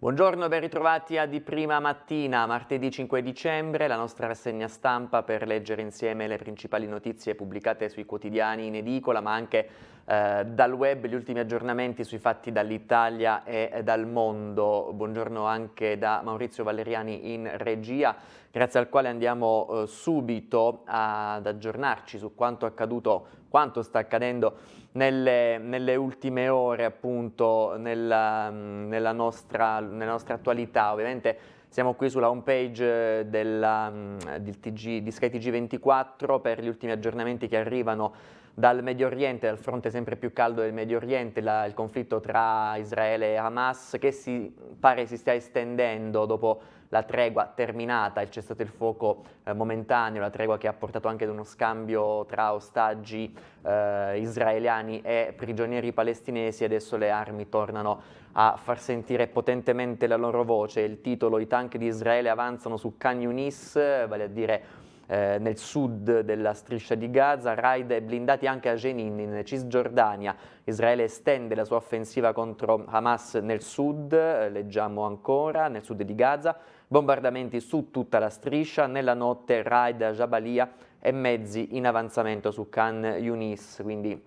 Buongiorno e ben ritrovati a Di Prima Mattina, martedì 5 dicembre, la nostra rassegna stampa per leggere insieme le principali notizie pubblicate sui quotidiani in edicola, ma anche eh, dal web gli ultimi aggiornamenti sui fatti dall'Italia e dal mondo. Buongiorno anche da Maurizio Valeriani in regia, grazie al quale andiamo eh, subito ad aggiornarci su quanto è accaduto, quanto sta accadendo nelle, nelle ultime ore appunto nella, mm, nella, nostra, nella nostra attualità. Ovviamente siamo qui sulla home page eh, della, mm, di, TG, di Sky 24 per gli ultimi aggiornamenti che arrivano dal Medio Oriente, dal fronte sempre più caldo del Medio Oriente, la, il conflitto tra Israele e Hamas che si pare si stia estendendo dopo la tregua terminata, il cessate il fuoco eh, momentaneo, la tregua che ha portato anche ad uno scambio tra ostaggi eh, israeliani e prigionieri palestinesi, adesso le armi tornano a far sentire potentemente la loro voce. Il titolo I tank di Israele avanzano su Canyonis, eh, vale a dire eh, nel sud della striscia di Gaza, raid e blindati anche a Jenin in Cisgiordania. Israele estende la sua offensiva contro Hamas nel sud, eh, leggiamo ancora, nel sud di Gaza, bombardamenti su tutta la striscia, nella notte raid a Jabalia e mezzi in avanzamento su Khan Yunis, quindi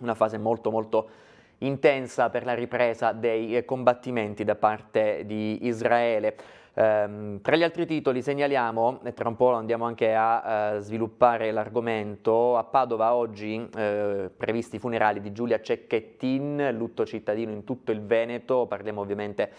una fase molto molto intensa per la ripresa dei combattimenti da parte di Israele. Um, tra gli altri titoli segnaliamo, e tra un po' andiamo anche a uh, sviluppare l'argomento, a Padova oggi uh, previsti i funerali di Giulia Cecchettin, lutto cittadino in tutto il Veneto, parliamo ovviamente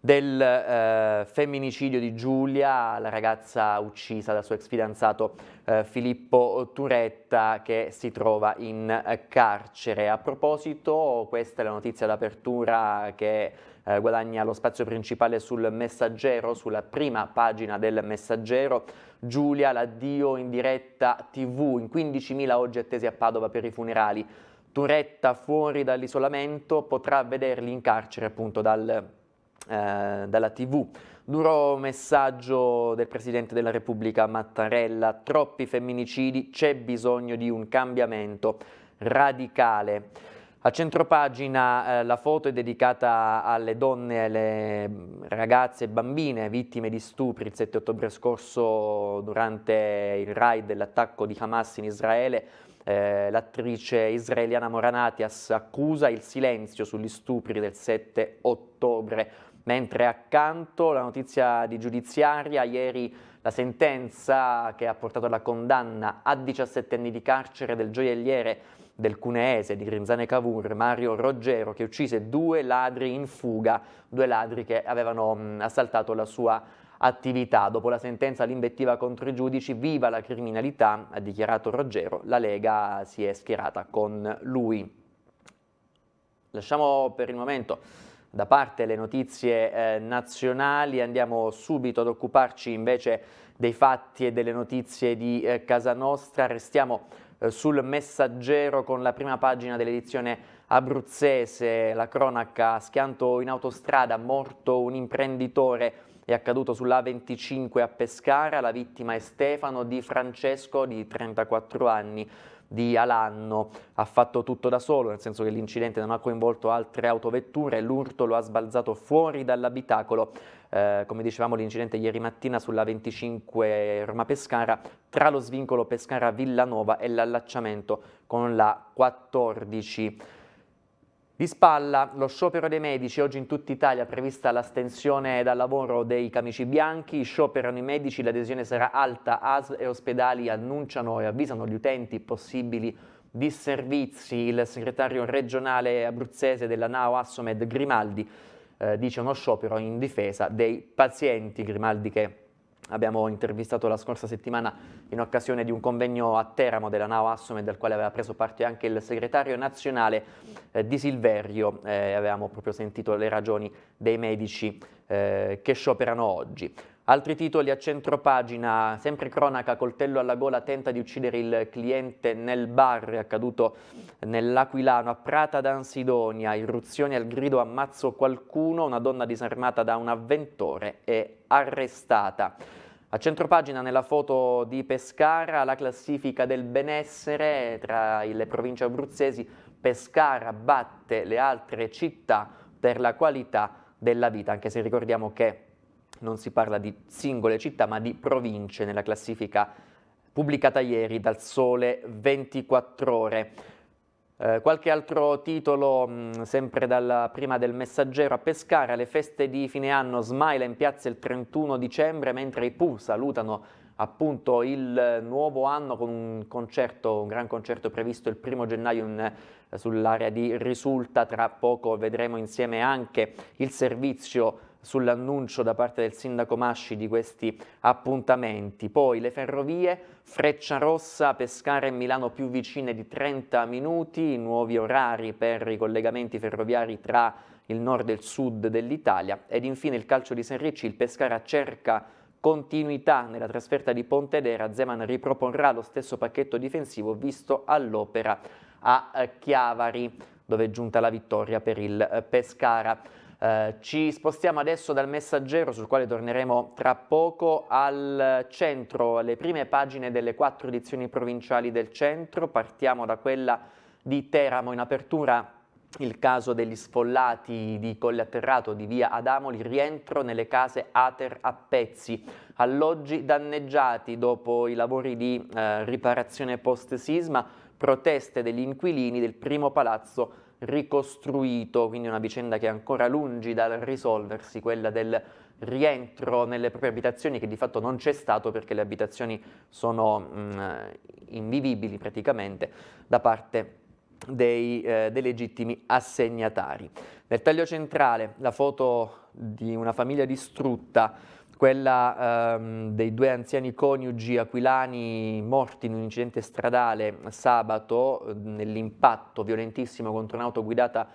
del uh, femminicidio di Giulia, la ragazza uccisa dal suo ex fidanzato Filippo Turetta che si trova in carcere. A proposito, questa è la notizia d'apertura che eh, guadagna lo spazio principale sul messaggero, sulla prima pagina del messaggero. Giulia, l'addio in diretta TV, in 15.000 oggi attesi a Padova per i funerali. Turetta fuori dall'isolamento potrà vederli in carcere appunto dal, eh, dalla TV. Duro messaggio del Presidente della Repubblica Mattarella, troppi femminicidi, c'è bisogno di un cambiamento radicale. A centropagina eh, la foto è dedicata alle donne, alle mm, ragazze e bambine vittime di stupri il 7 ottobre scorso durante il raid dell'attacco di Hamas in Israele. Eh, L'attrice israeliana Moranatias accusa il silenzio sugli stupri del 7 ottobre. Mentre accanto la notizia di giudiziaria, ieri la sentenza che ha portato alla condanna a 17 anni di carcere del gioielliere del cuneese di Grinzane Cavour, Mario Roggero, che uccise due ladri in fuga, due ladri che avevano mh, mm, assaltato la sua attività. Dopo la sentenza l'invettiva contro i giudici, viva la criminalità, ha dichiarato Roggero, la Lega si è schierata con lui. Lasciamo per il momento da parte le notizie eh, nazionali, andiamo subito ad occuparci invece dei fatti e delle notizie di eh, Casa Nostra, restiamo eh, sul messaggero con la prima pagina dell'edizione abruzzese, la cronaca, schianto in autostrada, morto un imprenditore, è accaduto sulla A25 a Pescara, la vittima è Stefano Di Francesco di 34 anni di Alanno. Ha fatto tutto da solo, nel senso che l'incidente non ha coinvolto altre autovetture, l'urto lo ha sbalzato fuori dall'abitacolo. Eh, come dicevamo l'incidente ieri mattina sulla 25 Roma Pescara tra lo svincolo Pescara Villanova e l'allacciamento con la 14 di spalla lo sciopero dei medici, oggi in tutta Italia prevista l'astensione dal lavoro dei camici bianchi, scioperano i medici, l'adesione sarà alta, AS e ospedali annunciano e avvisano gli utenti possibili disservizi. Il segretario regionale abruzzese della NAO Assomed Grimaldi eh, dice uno sciopero in difesa dei pazienti, Grimaldi che abbiamo intervistato la scorsa settimana in occasione di un convegno a Teramo della NAO Assomed del quale aveva preso parte anche il segretario nazionale eh, di Silverio eh, avevamo proprio sentito le ragioni dei medici eh, che scioperano oggi. Altri titoli a centropagina, sempre cronaca, coltello alla gola tenta di uccidere il cliente nel bar, è accaduto nell'Aquilano, a Prata d'Ansidonia, irruzione al grido ammazzo qualcuno, una donna disarmata da un avventore è arrestata. A centropagina nella foto di Pescara la classifica del benessere tra le province abruzzesi, Pescara batte le altre città per la qualità della vita, anche se ricordiamo che non si parla di singole città ma di province nella classifica pubblicata ieri dal Sole 24 ore. Eh, qualche altro titolo, mh, mm, sempre dalla prima del messaggero a Pescara, le feste di fine anno, Smaila in piazza il 31 dicembre, mentre i Pooh salutano appunto il nuovo anno con un concerto, un gran concerto previsto il primo gennaio in, sull'area di Risulta, tra poco vedremo insieme anche il servizio sull'annuncio da parte del sindaco Masci di questi appuntamenti. Poi le ferrovie, Freccia Rossa, Pescara e Milano più vicine di 30 minuti, nuovi orari per i collegamenti ferroviari tra il nord e il sud dell'Italia ed infine il calcio di San Ricci, il Pescara cerca continuità nella trasferta di Pontedera, Zeman riproporrà lo stesso pacchetto difensivo visto all'opera a Chiavari dove è giunta la vittoria per il eh, Pescara. Eh, ci spostiamo adesso dal messaggero sul quale torneremo tra poco al centro, alle prime pagine delle quattro edizioni provinciali del centro, partiamo da quella di Teramo in apertura il caso degli sfollati di Colle Atterrato di via Adamoli, rientro nelle case Ater a pezzi, alloggi danneggiati dopo i lavori di eh, riparazione post sisma, proteste degli inquilini del primo palazzo ricostruito, quindi una vicenda che è ancora lungi dal risolversi, quella del rientro nelle proprie abitazioni che di fatto non c'è stato perché le abitazioni sono mh, mm, invivibili praticamente da parte dei, eh, dei, legittimi assegnatari. Nel taglio centrale la foto di una famiglia distrutta quella ehm, dei due anziani coniugi aquilani morti in un incidente stradale sabato ehm, nell'impatto violentissimo contro un'auto guidata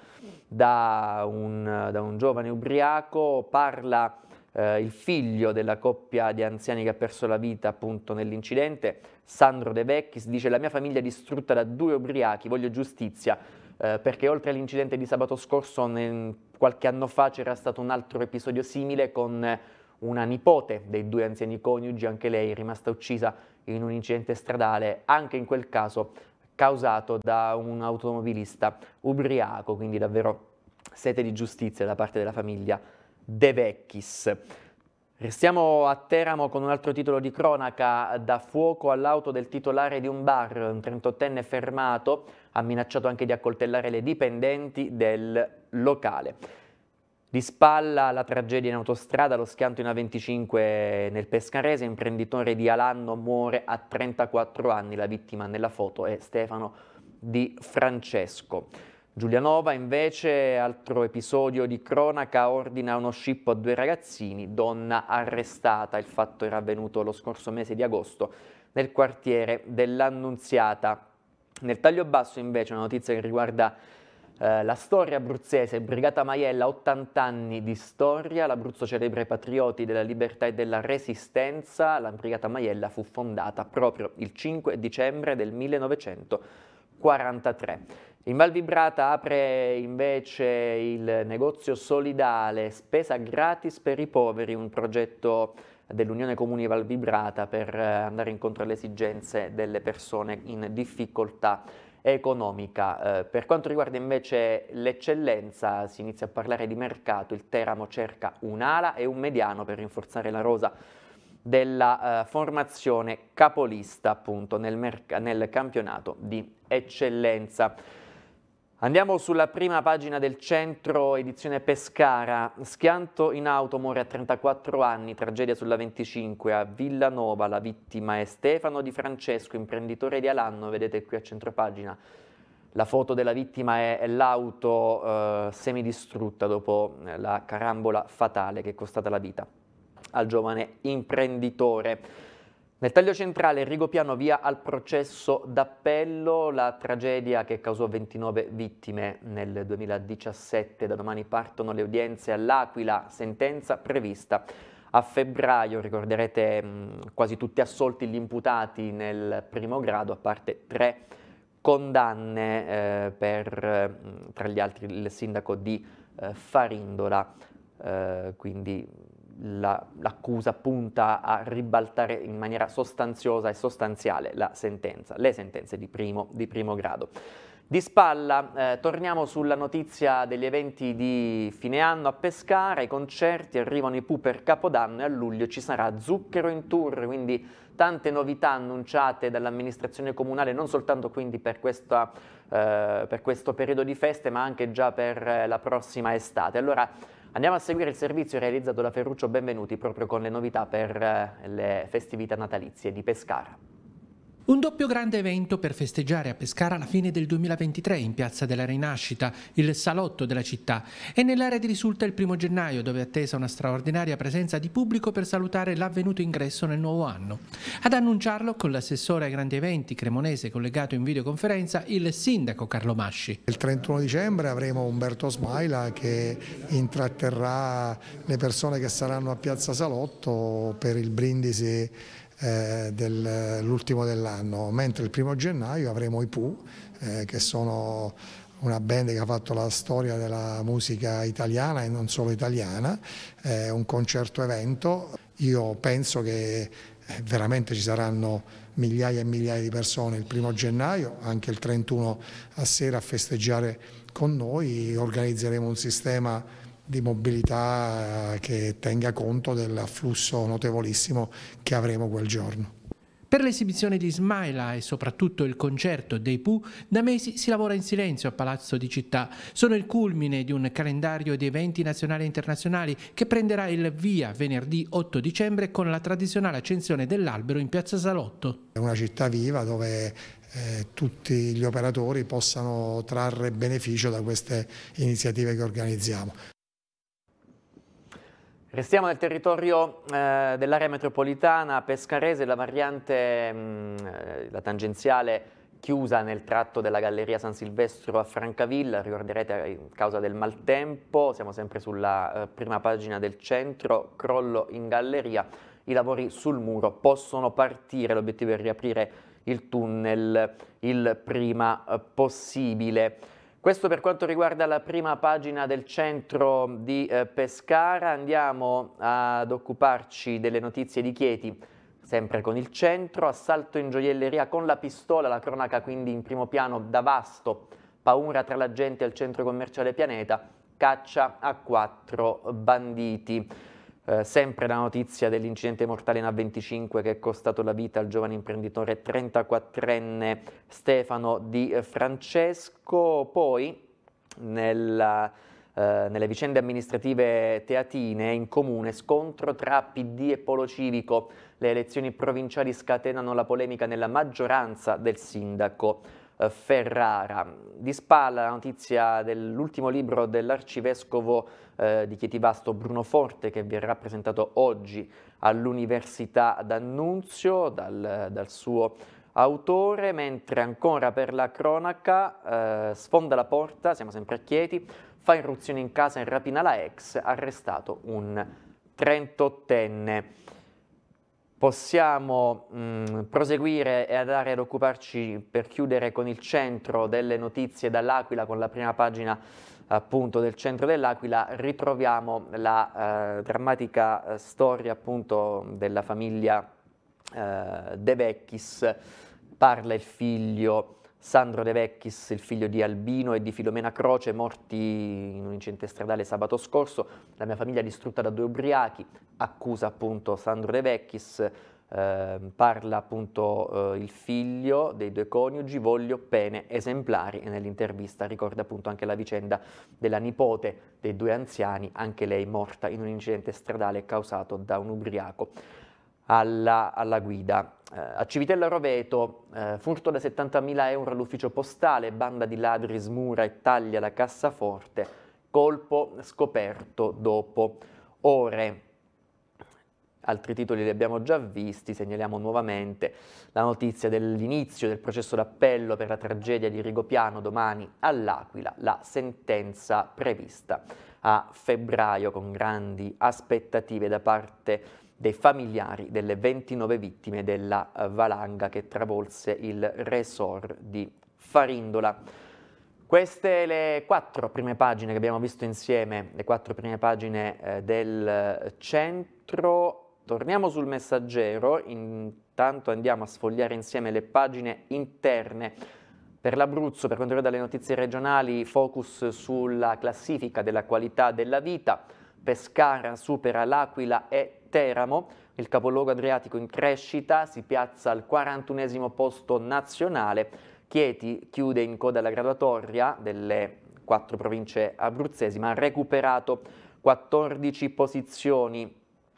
da un, da un giovane ubriaco, parla eh, il figlio della coppia di anziani che ha perso la vita appunto nell'incidente, Sandro De Vecchis, dice la mia famiglia è distrutta da due ubriachi, voglio giustizia, eh, perché oltre all'incidente di sabato scorso nel, qualche anno fa c'era stato un altro episodio simile con una nipote dei due anziani coniugi, anche lei rimasta uccisa in un incidente stradale, anche in quel caso causato da un automobilista ubriaco, quindi davvero sete di giustizia da parte della famiglia De Vecchis. Restiamo a Teramo con un altro titolo di cronaca, da fuoco all'auto del titolare di un bar, un 38enne fermato, ha minacciato anche di accoltellare le dipendenti del locale. Di spalla la tragedia in autostrada, lo schianto in A25 nel Pescarese, imprenditore di Alanno muore a 34 anni, la vittima nella foto è Stefano Di Francesco. Giulianova invece, altro episodio di cronaca, ordina uno scippo a due ragazzini, donna arrestata, il fatto era avvenuto lo scorso mese di agosto nel quartiere dell'Annunziata. Nel taglio basso invece una notizia che riguarda eh, la storia abruzzese, Brigata Maiella, 80 anni di storia, l'Abruzzo celebra i patrioti della libertà e della resistenza, la Brigata Maiella fu fondata proprio il 5 dicembre del 1943. In Val Vibrata apre invece il negozio solidale Spesa gratis per i poveri, un progetto dell'Unione Comuni Val Vibrata per eh, andare incontro alle esigenze delle persone in difficoltà economica. Eh, per quanto riguarda invece l'eccellenza, si inizia a parlare di mercato, il Teramo cerca un'ala e un mediano per rinforzare la rosa della eh, formazione capolista appunto nel, nel campionato di eccellenza. Andiamo sulla prima pagina del centro edizione Pescara, schianto in auto, muore a 34 anni, tragedia sulla 25 a Villanova, la vittima è Stefano Di Francesco, imprenditore di Alanno, vedete qui a centro pagina. La foto della vittima è, è l'auto eh, semidistrutta dopo eh, la carambola fatale che è costata la vita al giovane imprenditore. Nel taglio centrale Rigopiano via al processo d'appello, la tragedia che causò 29 vittime nel 2017, da domani partono le udienze all'Aquila, sentenza prevista a febbraio, ricorderete mh, quasi tutti assolti gli imputati nel primo grado, a parte tre condanne eh, per, tra gli altri, il sindaco di eh, Farindola, eh, quindi la, l'accusa punta a ribaltare in maniera sostanziosa e sostanziale la sentenza, le sentenze di primo, di primo grado. Di spalla, eh, torniamo sulla notizia degli eventi di fine anno a Pescara, i concerti, arrivano i Pooh per Capodanno e a luglio ci sarà Zucchero in Tour, quindi tante novità annunciate dall'amministrazione comunale, non soltanto quindi per, questa, eh, per questo periodo di feste, ma anche già per eh, la prossima estate. Allora, Andiamo a seguire il servizio realizzato da Ferruccio Benvenuti proprio con le novità per eh, le festività natalizie di Pescara. Un doppio grande evento per festeggiare a Pescara la fine del 2023 in Piazza della Rinascita, il salotto della città, e nell'area di risulta il primo gennaio dove è attesa una straordinaria presenza di pubblico per salutare l'avvenuto ingresso nel nuovo anno. Ad annunciarlo con l'assessore ai grandi eventi cremonese collegato in videoconferenza il sindaco Carlo Masci. Il 31 dicembre avremo Umberto Smaila che intratterrà le persone che saranno a Piazza Salotto per il brindisi eh, dell'ultimo dell'anno, mentre il primo gennaio avremo i Pooh eh, che sono una band che ha fatto la storia della musica italiana e non solo italiana, eh, un concerto evento. Io penso che eh, veramente ci saranno migliaia e migliaia di persone il primo gennaio, anche il 31 a sera a festeggiare con noi, organizzeremo un sistema di mobilità eh, che tenga conto dell'afflusso notevolissimo che avremo quel giorno. Per l'esibizione di Smaila e soprattutto il concerto dei Pooh, da mesi si lavora in silenzio a Palazzo di Città. Sono il culmine di un calendario di eventi nazionali e internazionali che prenderà il via venerdì 8 dicembre con la tradizionale accensione dell'albero in Piazza Salotto. È una città viva dove eh, tutti gli operatori possano trarre beneficio da queste iniziative che organizziamo. Restiamo nel territorio eh, dell'area metropolitana pescarese, la variante, mh, mm, eh, la tangenziale chiusa nel tratto della Galleria San Silvestro a Francavilla, ricorderete a eh, causa del maltempo, siamo sempre sulla eh, prima pagina del centro, crollo in galleria, i lavori sul muro possono partire, l'obiettivo è riaprire il tunnel il prima eh, possibile. Questo per quanto riguarda la prima pagina del centro di eh, Pescara, andiamo ad occuparci delle notizie di Chieti, sempre con il centro, assalto in gioielleria con la pistola, la cronaca quindi in primo piano da vasto, paura tra la gente al centro commerciale Pianeta, caccia a quattro banditi. Eh, sempre la notizia dell'incidente mortale in A25 che è costato la vita al giovane imprenditore 34enne Stefano Di Francesco. Poi nella, eh, nelle vicende amministrative teatine in comune, scontro tra PD e Polo Civico. Le elezioni provinciali scatenano la polemica nella maggioranza del sindaco. Eh, Ferrara. Di spalla la notizia dell'ultimo libro dell'arcivescovo eh, di Chietivasto Bruno Forte che verrà presentato oggi all'Università d'Annunzio dal, dal, suo autore, mentre ancora per la cronaca eh, sfonda la porta, siamo sempre a Chieti, fa irruzione in casa e rapina la ex, arrestato un trentottenne possiamo mh, mm, proseguire e andare ad occuparci per chiudere con il centro delle notizie dall'Aquila, con la prima pagina appunto del centro dell'Aquila, ritroviamo la eh, drammatica eh, storia appunto della famiglia eh, De Vecchis, parla il figlio Sandro De Vecchis, il figlio di Albino e di Filomena Croce, morti in un incidente stradale sabato scorso, la mia famiglia distrutta da due ubriachi, accusa appunto Sandro De Vecchis, eh, parla appunto eh, il figlio dei due coniugi, voglio pene esemplari e nell'intervista ricorda appunto anche la vicenda della nipote dei due anziani, anche lei morta in un incidente stradale causato da un ubriaco alla, alla guida. Eh, a Civitella Roveto, eh, furto da 70.000 euro all'ufficio postale, banda di ladri smura e taglia la cassaforte, colpo scoperto dopo ore. Altri titoli li abbiamo già visti, segnaliamo nuovamente la notizia dell'inizio del processo d'appello per la tragedia di Rigopiano domani all'Aquila, la sentenza prevista a febbraio con grandi aspettative da parte di dei familiari delle 29 vittime della eh, valanga che travolse il resort di Farindola. Queste le quattro prime pagine che abbiamo visto insieme, le quattro prime pagine eh, del eh, centro. Torniamo sul messaggero, intanto andiamo a sfogliare insieme le pagine interne. Per l'Abruzzo, per quanto riguarda le notizie regionali, focus sulla classifica della qualità della vita. Pescara supera l'Aquila e Teramo, il capoluogo adriatico in crescita si piazza al 41 posto nazionale, Chieti chiude in coda alla graduatoria delle quattro province abruzzesi, ma ha recuperato 14 posizioni.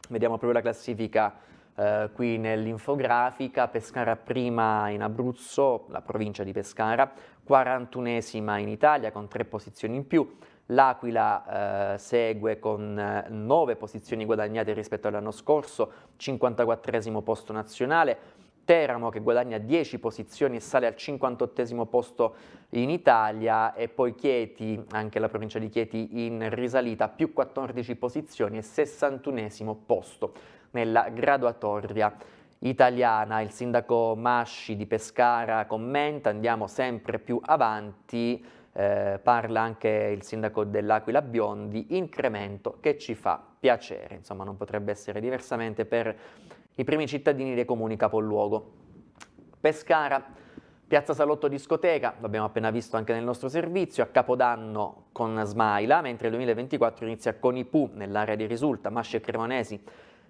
Vediamo proprio la classifica eh, qui nell'infografica, Pescara prima in Abruzzo, la provincia di Pescara, 41esima in Italia con tre posizioni in più, L'Aquila eh, segue con 9 eh, posizioni guadagnate rispetto all'anno scorso, 54 posto nazionale. Teramo che guadagna 10 posizioni e sale al 58 posto in Italia e poi Chieti, anche la provincia di Chieti in risalita, più 14 posizioni e 61 posto nella graduatoria italiana. Il sindaco Masci di Pescara commenta, andiamo sempre più avanti, eh, parla anche il sindaco dell'Aquila Biondi, incremento che ci fa piacere, insomma non potrebbe essere diversamente per i primi cittadini dei comuni capoluogo. Pescara, Piazza Salotto Discoteca, l'abbiamo appena visto anche nel nostro servizio, a Capodanno con Smaila, mentre il 2024 inizia con Ipù nell'area di risulta, Masce Cremonesi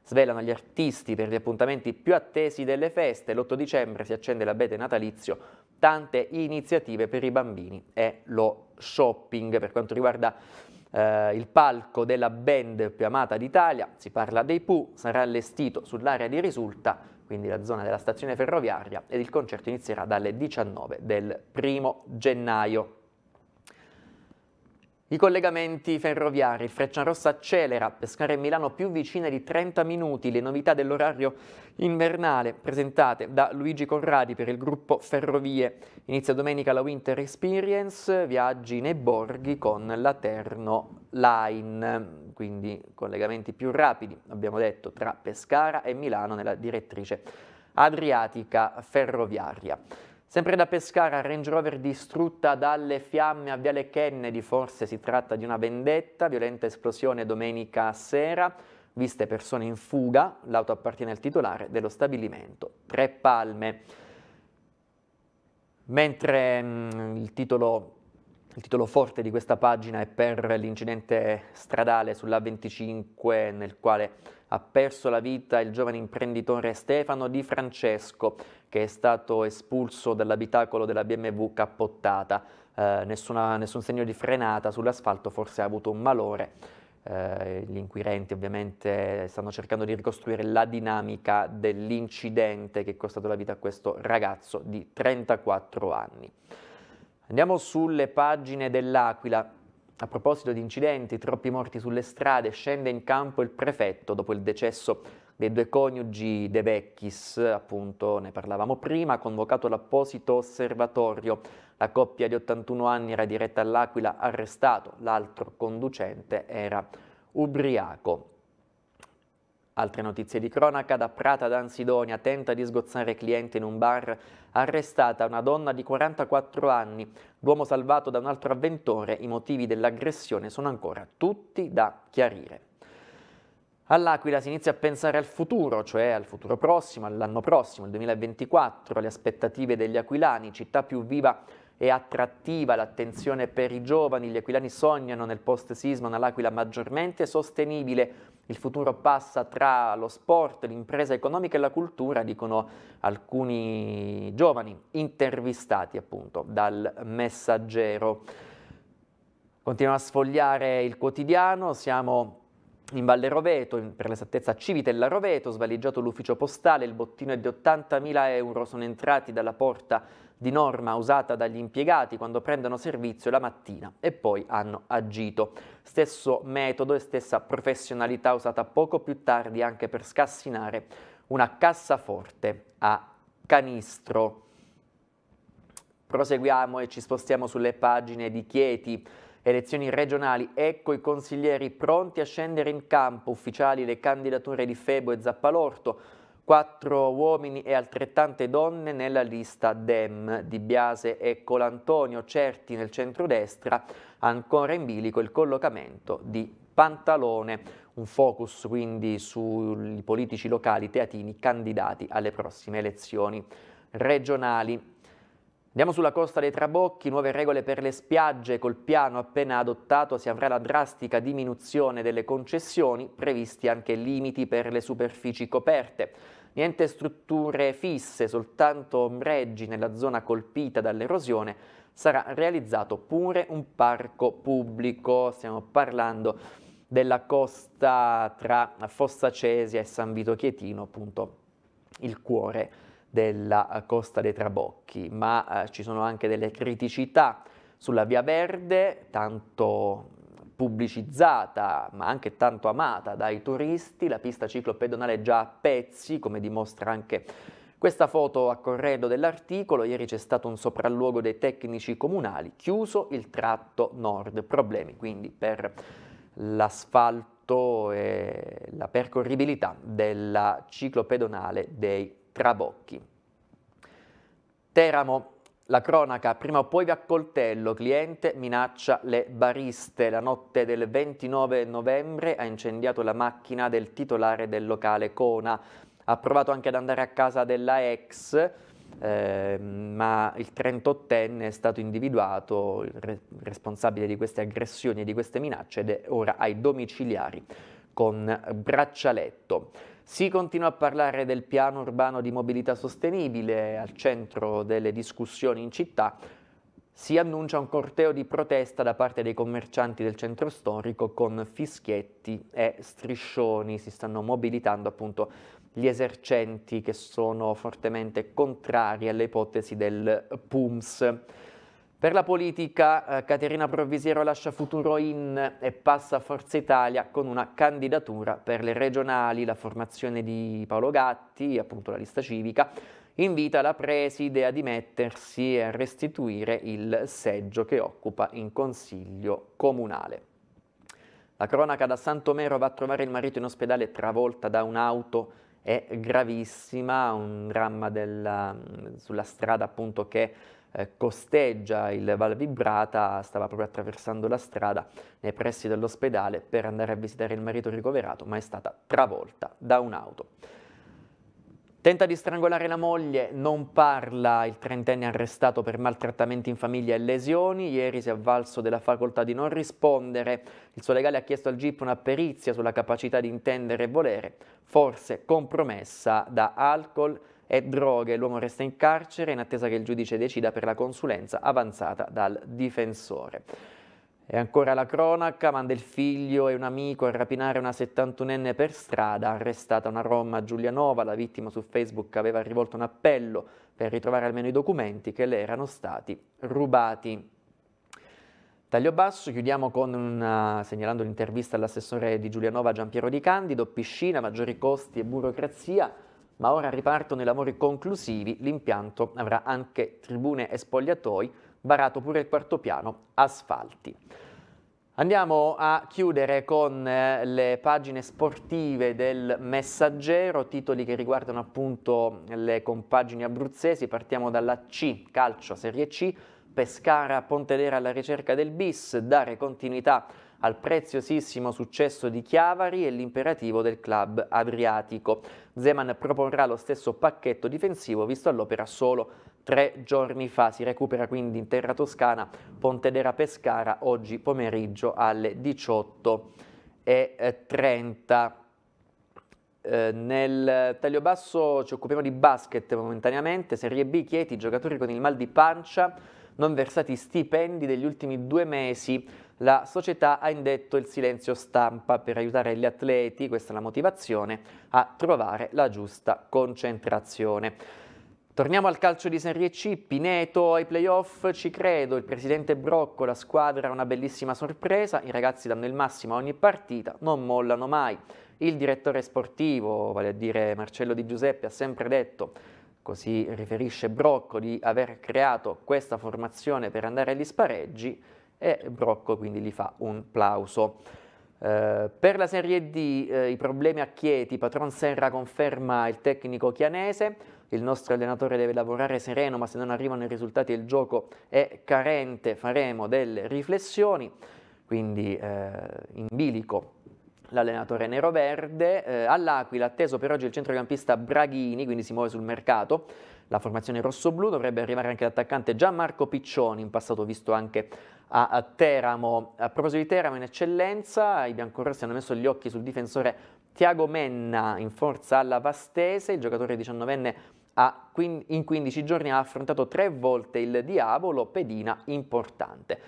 Svelano gli artisti per gli appuntamenti più attesi delle feste. L'8 dicembre si accende l'abete natalizio. Tante iniziative per i bambini e lo shopping. Per quanto riguarda eh, il palco della band più amata d'Italia, si parla dei Pooh, sarà allestito sull'area di risulta, quindi la zona della stazione ferroviaria, ed il concerto inizierà dalle 19 del primo gennaio. I collegamenti ferroviari, il Frecciarossa accelera, Pescara e Milano più vicine di 30 minuti, le novità dell'orario invernale presentate da Luigi Corradi per il gruppo Ferrovie. Inizia domenica la Winter Experience, viaggi nei borghi con la Terno Line, quindi collegamenti più rapidi, abbiamo detto, tra Pescara e Milano nella direttrice adriatica ferroviaria. Sempre da Pescara, Range Rover distrutta dalle fiamme a Viale Kennedy, forse si tratta di una vendetta, violenta esplosione domenica sera, viste persone in fuga, l'auto appartiene al titolare dello stabilimento. Tre palme. Mentre mh, mm, il titolo il titolo forte di questa pagina è per l'incidente stradale sulla 25 nel quale ha perso la vita il giovane imprenditore Stefano Di Francesco che è stato espulso dall'abitacolo della BMW cappottata. Eh, nessuna, nessun segno di frenata sull'asfalto, forse ha avuto un malore. Eh, gli inquirenti ovviamente stanno cercando di ricostruire la dinamica dell'incidente che è costato la vita a questo ragazzo di 34 anni. Andiamo sulle pagine dell'Aquila. A proposito di incidenti, troppi morti sulle strade, scende in campo il prefetto dopo il decesso dei due coniugi De Vecchis, appunto ne parlavamo prima, ha convocato l'apposito osservatorio. La coppia di 81 anni era diretta all'Aquila, arrestato, l'altro conducente era ubriaco. Altre notizie di cronaca, da Prata d'Ansidonia tenta di sgozzare cliente in un bar, arrestata una donna di 44 anni, l'uomo salvato da un altro avventore, i motivi dell'aggressione sono ancora tutti da chiarire. All'Aquila si inizia a pensare al futuro, cioè al futuro prossimo, all'anno prossimo, il 2024, alle aspettative degli aquilani, città più viva è attrattiva l'attenzione per i giovani, gli aquilani sognano nel post-sisma un'Aquila maggiormente sostenibile, il futuro passa tra lo sport, l'impresa economica e la cultura, dicono alcuni giovani intervistati appunto dal messaggero. Continuiamo a sfogliare il quotidiano, siamo in Valle Roveto, per l'esattezza Civitella Roveto, svaliggiato l'ufficio postale, il bottino è di 80.000 euro, sono entrati dalla porta di norma usata dagli impiegati quando prendono servizio la mattina e poi hanno agito. Stesso metodo e stessa professionalità usata poco più tardi anche per scassinare una cassaforte a canistro. Proseguiamo e ci spostiamo sulle pagine di Chieti. Elezioni regionali, ecco i consiglieri pronti a scendere in campo, ufficiali le candidature di Febo e Zappalorto, quattro uomini e altrettante donne nella lista Dem di Biase e Colantonio, certi nel centrodestra, ancora in bilico il collocamento di Pantalone. Un focus quindi sui politici locali teatini candidati alle prossime elezioni regionali. Andiamo sulla costa dei Trabocchi, nuove regole per le spiagge. Col piano appena adottato si avrà la drastica diminuzione delle concessioni, previsti anche limiti per le superfici coperte. Niente strutture fisse, soltanto ombreggi nella zona colpita dall'erosione. Sarà realizzato pure un parco pubblico, stiamo parlando della costa tra Fossa Cesia e San Vito Chietino, appunto il cuore della eh, costa dei Trabocchi, ma eh, ci sono anche delle criticità sulla Via Verde, tanto pubblicizzata ma anche tanto amata dai turisti, la pista ciclopedonale è già a pezzi, come dimostra anche questa foto a corredo dell'articolo, ieri c'è stato un sopralluogo dei tecnici comunali, chiuso il tratto nord, problemi quindi per l'asfalto e la percorribilità della ciclopedonale dei Trabocchi. Teramo, la cronaca, prima o poi vi accoltello, cliente minaccia le bariste. La notte del 29 novembre ha incendiato la macchina del titolare del locale Cona. Ha provato anche ad andare a casa della ex, eh, ma il 38enne è stato individuato il responsabile di queste aggressioni e di queste minacce ed è ora ai domiciliari con braccialetto. Si continua a parlare del piano urbano di mobilità sostenibile al centro delle discussioni in città. Si annuncia un corteo di protesta da parte dei commercianti del centro storico con fischietti e striscioni. Si stanno mobilitando appunto gli esercenti che sono fortemente contrari all'ipotesi del PUMS. Per la politica eh, Caterina Provvisiero lascia Futuro In e passa a Forza Italia con una candidatura per le regionali, la formazione di Paolo Gatti, appunto la lista civica, invita la preside a dimettersi e a restituire il seggio che occupa in consiglio comunale. La cronaca da Santomero va a trovare il marito in ospedale travolta da un'auto è gravissima, un dramma della, sulla strada appunto che eh, costeggia il Val Vibrata, stava proprio attraversando la strada nei pressi dell'ospedale per andare a visitare il marito ricoverato, ma è stata travolta da un'auto. Tenta di strangolare la moglie, non parla il trentenne arrestato per maltrattamenti in famiglia e lesioni. Ieri si è avvalso della facoltà di non rispondere. Il suo legale ha chiesto al GIP una perizia sulla capacità di intendere e volere, forse compromessa da alcol e droghe. L'uomo resta in carcere in attesa che il giudice decida per la consulenza avanzata dal difensore. E ancora la cronaca, manda il figlio e un amico a rapinare una 71enne per strada, arrestata una Roma a Giulianova, la vittima su Facebook aveva rivolto un appello per ritrovare almeno i documenti che le erano stati rubati. Taglio basso, chiudiamo una, segnalando l'intervista all'assessore di Giulianova Giampiero Di Candido, piscina, maggiori costi e burocrazia ma ora ripartono i lavori conclusivi, l'impianto avrà anche tribune e spogliatoi, barato pure il quarto piano, asfalti. Andiamo a chiudere con eh, le pagine sportive del Messaggero, titoli che riguardano appunto le compagini abruzzesi. Partiamo dalla C, calcio Serie C, Pescara, Pontedera alla ricerca del bis, dare continuità a al preziosissimo successo di Chiavari e l'imperativo del club adriatico. Zeman proporrà lo stesso pacchetto difensivo visto all'opera solo tre giorni fa. Si recupera quindi in terra toscana Pontedera Pescara oggi pomeriggio alle 18.30. Eh, nel taglio basso ci occupiamo di basket momentaneamente, Serie B Chieti, giocatori con il mal di pancia, non versati stipendi degli ultimi due mesi. La società ha indetto il silenzio stampa per aiutare gli atleti, questa è la motivazione, a trovare la giusta concentrazione. Torniamo al calcio di Serie C, Pineto ai playoff, ci credo, il presidente Brocco, la squadra è una bellissima sorpresa, i ragazzi danno il massimo a ogni partita, non mollano mai. Il direttore sportivo, vale a dire Marcello Di Giuseppe, ha sempre detto così riferisce Brocco di aver creato questa formazione per andare agli spareggi e Brocco quindi gli fa un plauso. Eh, per la Serie D eh, i problemi a Chieti, Patron Serra conferma il tecnico chianese, il nostro allenatore deve lavorare sereno ma se non arrivano i risultati il gioco è carente, faremo delle riflessioni, quindi eh, in bilico l'allenatore nero-verde. Eh, All'Aquila atteso per oggi il centrocampista Braghini, quindi si muove sul mercato. La formazione rosso-blu dovrebbe arrivare anche l'attaccante Gianmarco Piccioni, in passato visto anche a, a Teramo. A proposito di Teramo in eccellenza, i biancorossi hanno messo gli occhi sul difensore Tiago Menna in forza alla Vastese, il giocatore 19enne ha, in 15 giorni ha affrontato tre volte il diavolo, pedina importante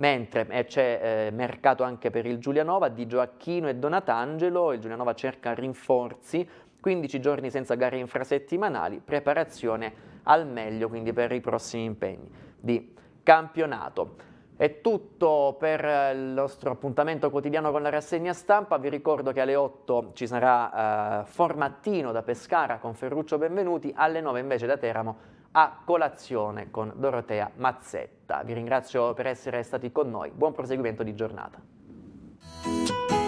mentre eh, c'è eh, mercato anche per il Giulianova di Gioacchino e Donatangelo, il Giulianova cerca rinforzi, 15 giorni senza gare infrasettimanali, preparazione al meglio quindi per i prossimi impegni di campionato. È tutto per il nostro appuntamento quotidiano con la rassegna stampa, vi ricordo che alle 8 ci sarà eh, formattino da Pescara con Ferruccio Benvenuti, alle 9 invece da Teramo a colazione con Dorotea Mazzetta. Vi ringrazio per essere stati con noi, buon proseguimento di giornata.